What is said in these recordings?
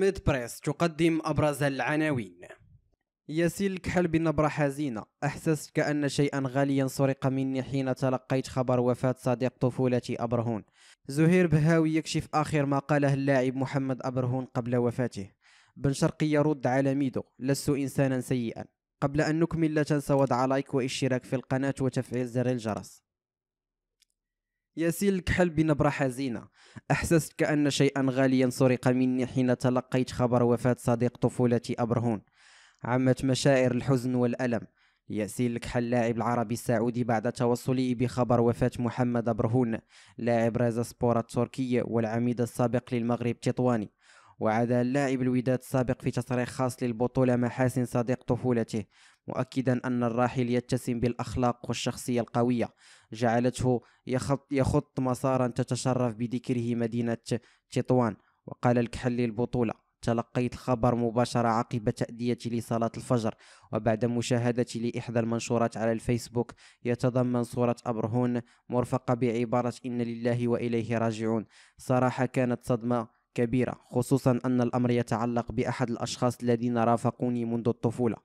ميد بريس تقدم أبرز العناوين يسيل الكحل بنبرة حزينة أحسست كأن شيئا غاليا سرق مني حين تلقيت خبر وفاة صديق طفولتي أبرهون زهير بهاوي يكشف آخر ما قاله اللاعب محمد أبرهون قبل وفاته بن شرقي يرد على ميدو لست إنسانا سيئا قبل أن نكمل لا تنسى وضع لايك واشتراك في القناة وتفعيل زر الجرس يسيل الكحل بنبرة حزينة أحسست كأن شيئا غاليا سرق مني حين تلقيت خبر وفاة صديق طفولتي أبرهون عمت مشاعر الحزن والألم ياسين الكحل لاعب العربي السعودي بعد توصله بخبر وفاة محمد أبرهون لاعب رازا سبورا التركي والعميد السابق للمغرب تطواني وعاد اللاعب الوداد السابق في تصريح خاص للبطولة محاسن صديق طفولته مؤكدا أن الراحل يتسم بالأخلاق والشخصية القوية جعلته يخط, يخط مسارا تتشرف بذكره مدينة تطوان وقال الكحل البطولة تلقيت الخبر مباشرة عقب تأديتي لصلاة الفجر وبعد مشاهدتي لإحدى المنشورات على الفيسبوك يتضمن صورة أبرهون مرفقة بعبارة إن لله وإليه راجعون صراحة كانت صدمة كبيرة خصوصا أن الأمر يتعلق بأحد الأشخاص الذين رافقوني منذ الطفولة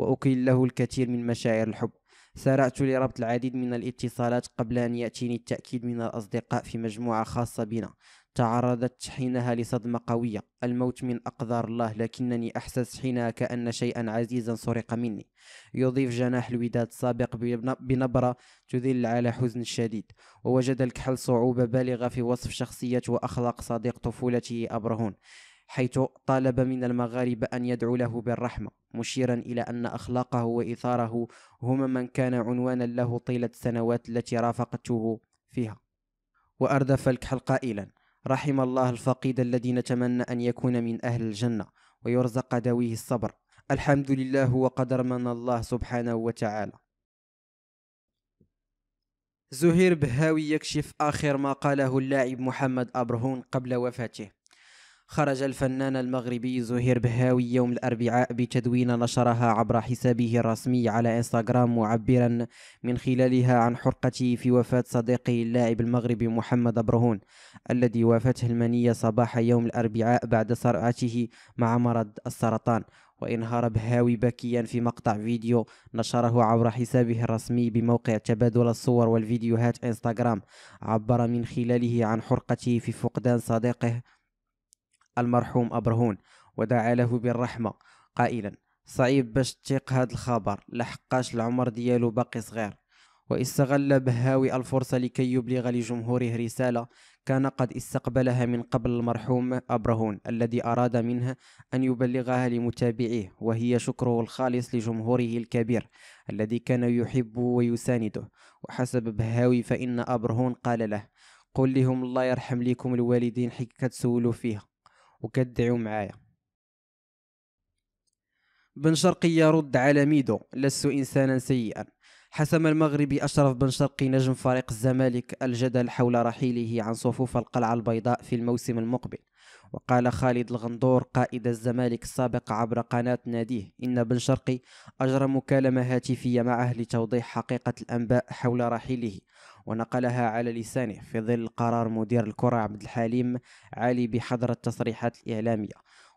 وأكل له الكثير من مشاعر الحب سارعت لربط العديد من الاتصالات قبل أن يأتيني التأكيد من الأصدقاء في مجموعة خاصة بنا تعرضت حينها لصدمة قوية الموت من أقدار الله لكنني أحسست حينها كأن شيئا عزيزا سرق مني يضيف جناح الوداد السابق بنبرة تدل على حزن شديد ووجد الكحل صعوبة بالغة في وصف شخصية وأخلاق صديق طفولته أبرهون حيث طالب من المغاربة أن يدعو له بالرحمة مشيرا إلى أن أخلاقه وإثاره هما من كان عنوانا له طيلة السنوات التي رافقته فيها وأردف الكحل قائلا رحم الله الفقيد الذي نتمنى أن يكون من أهل الجنة ويرزق ذويه الصبر الحمد لله وقدر من الله سبحانه وتعالى زهير بهاوي يكشف آخر ما قاله اللاعب محمد أبرهون قبل وفاته خرج الفنان المغربي زهير بهاوي يوم الأربعاء بتدوين نشرها عبر حسابه الرسمي على إنستغرام معبرا من خلالها عن حرقته في وفاة صديقه اللاعب المغربي محمد برهون الذي وافته المنية صباح يوم الأربعاء بعد صرعته مع مرض السرطان وانهار بهاوي باكيا في مقطع فيديو نشره عبر حسابه الرسمي بموقع تبادل الصور والفيديوهات انستغرام عبر من خلاله عن حرقته في فقدان صديقه المرحوم أبرهون ودعا له بالرحمة قائلا صعيب باش تيق هاد الخبر لحقاش العمر ديالو باقي صغير واستغل بهاوي الفرصة لكي يبلغ لجمهوره رسالة كان قد استقبلها من قبل المرحوم أبرهون الذي أراد منه أن يبلغها لمتابعيه وهي شكره الخالص لجمهوره الكبير الذي كان يحبه ويسانده وحسب بهاوي فإن أبرهون قال له قل لهم الله يرحم لكم الوالدين حكي تسولوا فيها وكدعوا معايا بن شرقي يرد على ميدو لست إنسانا سيئا حسم المغربي أشرف بن شرقي نجم فريق الزمالك الجدل حول رحيله عن صفوف القلعة البيضاء في الموسم المقبل وقال خالد الغندور قائد الزمالك السابق عبر قناة ناديه إن بن شرقي أجرى مكالمة هاتفية معه لتوضيح حقيقة الأنباء حول رحيله ونقلها على لسانه في ظل قرار مدير الكرة عبد الحليم علي بحضر التصريحات الإعلامية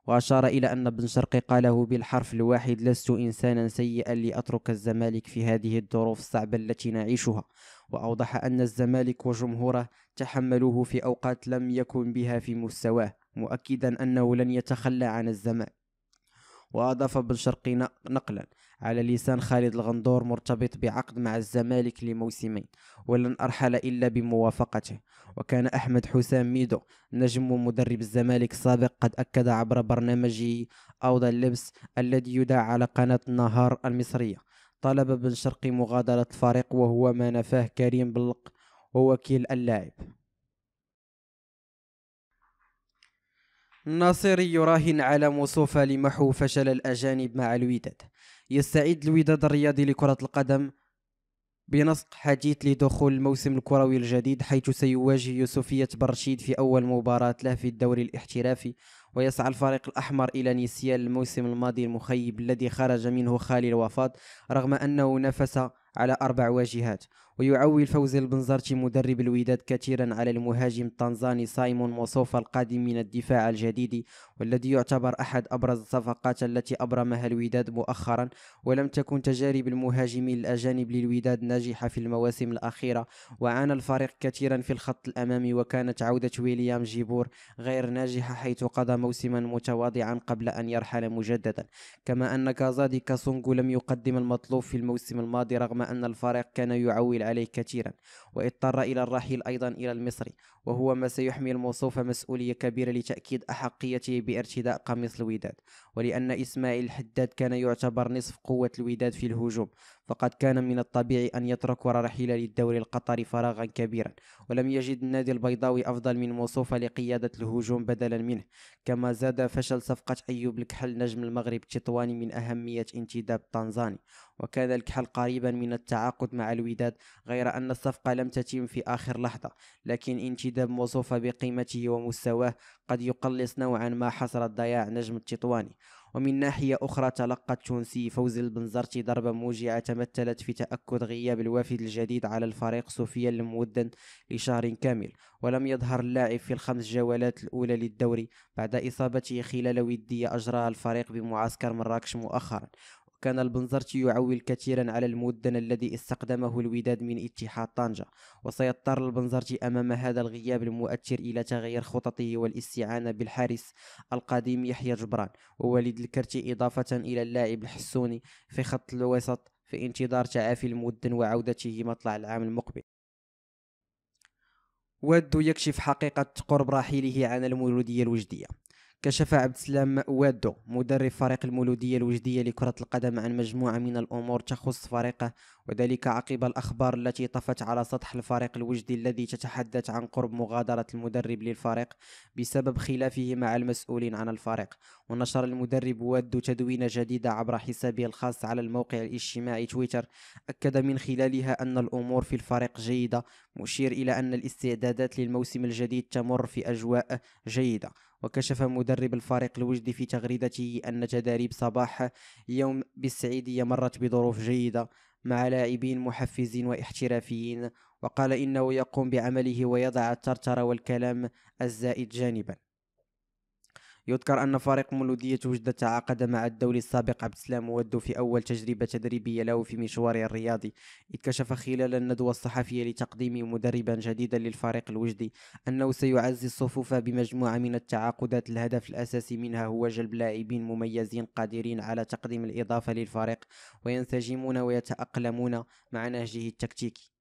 وأشار إلى أن بن شرقي قاله بالحرف الواحد لست إنسانا سيئا لأترك الزمالك في هذه الظروف الصعبة التي نعيشها وأوضح أن الزمالك وجمهوره تحملوه في أوقات لم يكن بها في مستواه مؤكدا أنه لن يتخلى عن الزمان وأضاف بن شرقي نقلا على لسان خالد الغندور مرتبط بعقد مع الزمالك لموسمين ولن أرحل إلا بموافقته وكان أحمد حسام ميدو نجم مدرب الزمالك السابق قد أكد عبر برنامجه أوضى اللبس الذي يدعى على قناة النهار المصرية طلب بن شرقي مغادرة الفريق وهو ما نفاه كريم بلق ووكيل اللاعب الناصري يراهن على مصوفة لمحو فشل الأجانب مع الوداد يستعد الوداد الرياضي لكرة القدم بنسق حديث لدخول الموسم الكروي الجديد حيث سيواجه يوسفية برشيد في أول مباراة له في الدوري الاحترافي ويسعى الفريق الأحمر إلى نسيان الموسم الماضي المخيب الذي خرج منه خالي الوفاد رغم أنه نفس على أربع واجهات ويعول الفوز البنزرتي مدرب الوداد كثيرا على المهاجم التنزاني سايمون موسوفا القادم من الدفاع الجديد والذي يعتبر أحد أبرز الصفقات التي أبرمها الوداد مؤخرا ولم تكن تجارب المهاجمين الأجانب للوداد ناجحة في المواسم الأخيرة وعانى الفريق كثيرا في الخط الأمامي وكانت عودة ويليام جيبور غير ناجحة حيث قضى موسما متواضعا قبل أن يرحل مجددا كما أن كازادي كاسونغو لم يقدم المطلوب في الموسم الماضي رغم كما أن الفريق كان يعول عليه كثيرا واضطر إلى الرحيل أيضا إلى المصري وهو ما سيحمي الموصوف مسؤولية كبيرة لتأكيد أحقيته بارتداء قميص الوداد ولأن إسماعيل الحداد كان يعتبر نصف قوة الوداد في الهجوم فقد كان من الطبيعي أن يترك رحيل للدوري القطري فراغا كبيرا ولم يجد النادي البيضاوي أفضل من موصوفة لقيادة الهجوم بدلا منه كما زاد فشل صفقة أيوب الكحل نجم المغرب التطواني من أهمية انتداب التنزاني وكان الكحل قريبا من التعاقد مع الوداد غير أن الصفقة لم تتم في آخر لحظة لكن انتداب موصوفة بقيمته ومستواه قد يقلص نوعا ما حصر الضياع نجم التطواني ومن ناحية أخرى تلقى التونسي فوز البنزرتي ضربة موجعة تمثلت في تأكد غياب الوافد الجديد على الفريق صوفيا المودن لشهر كامل ولم يظهر اللاعب في الخمس جولات الأولى للدوري بعد إصابته خلال ودية أجراها الفريق بمعسكر مراكش مؤخرا كان البنزرتي يعول كثيرا على المدن الذي استقدمه الوداد من اتحاد طنجة وسيضطر البنزرتي أمام هذا الغياب المؤثر إلى تغيير خططه والاستعانة بالحارس القديم يحيى جبران ووليد الكرتي إضافة إلى اللاعب الحسوني في خط الوسط في انتظار تعافي المدن وعودته مطلع العام المقبل ود يكشف حقيقة قرب رحيله عن المولودية الوجدية كشف عبد السلام وادو مدرب فريق المولودية الوجدية لكرة القدم عن مجموعة من الأمور تخص فريقه وذلك عقب الأخبار التي طفت على سطح الفريق الوجدي الذي تتحدث عن قرب مغادرة المدرب للفريق بسبب خلافه مع المسؤولين عن الفريق ونشر المدرب واد تدوينة جديدة عبر حسابه الخاص على الموقع الاجتماعي تويتر أكد من خلالها أن الأمور في الفريق جيدة مشير إلى أن الاستعدادات للموسم الجديد تمر في أجواء جيدة وكشف مدرب الفريق الوجدي في تغريدته أن تداريب صباح يوم بالسعيدية مرت بظروف جيدة مع لاعبين محفزين واحترافيين وقال إنه يقوم بعمله ويضع الترتر والكلام الزائد جانبا يذكر أن فريق مولودية وجدة تعاقد مع الدولي السابق عبد السلام ودو في أول تجربة تدريبية له في مشواره الرياضي إذ كشف خلال الندوة الصحفية لتقديم مدربا جديدا للفريق الوجدي أنه سيعزي الصفوف بمجموعة من التعاقدات الهدف الأساسي منها هو جلب لاعبين مميزين قادرين على تقديم الإضافة للفريق وينسجمون ويتأقلمون مع نهجه التكتيكي